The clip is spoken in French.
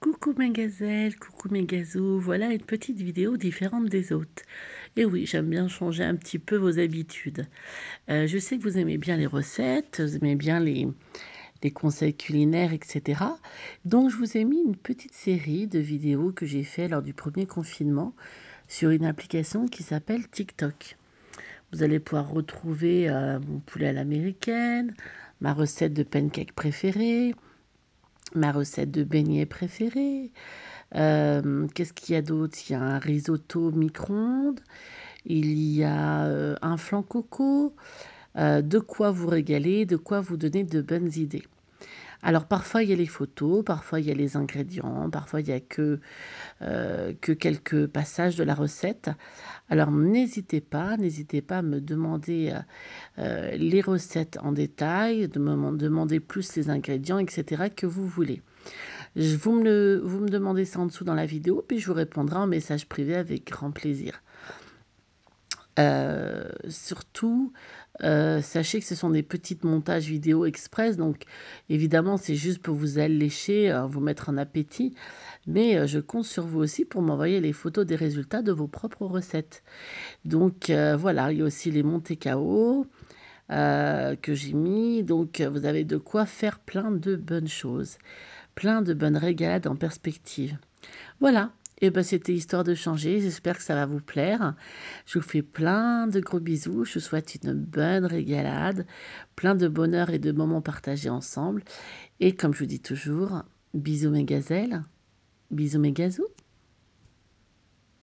Coucou mes gazelles, coucou mes gazous, voilà une petite vidéo différente des autres. Et oui, j'aime bien changer un petit peu vos habitudes. Euh, je sais que vous aimez bien les recettes, vous aimez bien les, conseils culinaires, etc. Donc je vous ai mis une petite série de vidéos que j'ai fait lors du premier confinement sur une application qui s'appelle TikTok. Vous allez pouvoir retrouver euh, mon poulet à l'américaine, ma recette de pancake préférée, ma recette de beignet préférée. Euh, qu'est-ce qu'il y a d'autre Il y a un risotto micro-ondes. Il y a euh, un flan coco. Euh, de quoi vous régaler, de quoi vous donner de bonnes idées. Alors parfois il y a les photos, parfois il y a les ingrédients, parfois il n'y a que, euh, que quelques passages de la recette. Alors n'hésitez pas, n'hésitez pas à me demander euh, les recettes en détail, de me demander plus les ingrédients, etc. que vous voulez. vous, me vous me demandez ça en dessous dans la vidéo, puis je vous répondrai en message privé avec grand plaisir. Euh, surtout, euh, sachez que ce sont des petits montages vidéo express, donc évidemment c'est juste pour vous allécher, euh, vous mettre en appétit, mais je compte sur vous aussi pour m'envoyer les photos des résultats de vos propres recettes. Donc voilà, il y a aussi les Monte KO que j'ai mis, donc vous avez de quoi faire plein de bonnes choses, plein de bonnes régalades en perspective. Voilà, et eh ben c'était histoire de changer. J'espère que ça va vous plaire. Je vous fais plein de gros bisous. Je vous souhaite une bonne régalade, plein de bonheur et de moments partagés ensemble. Et comme je vous dis toujours, bisous mes gazelles, bisous mes gazous.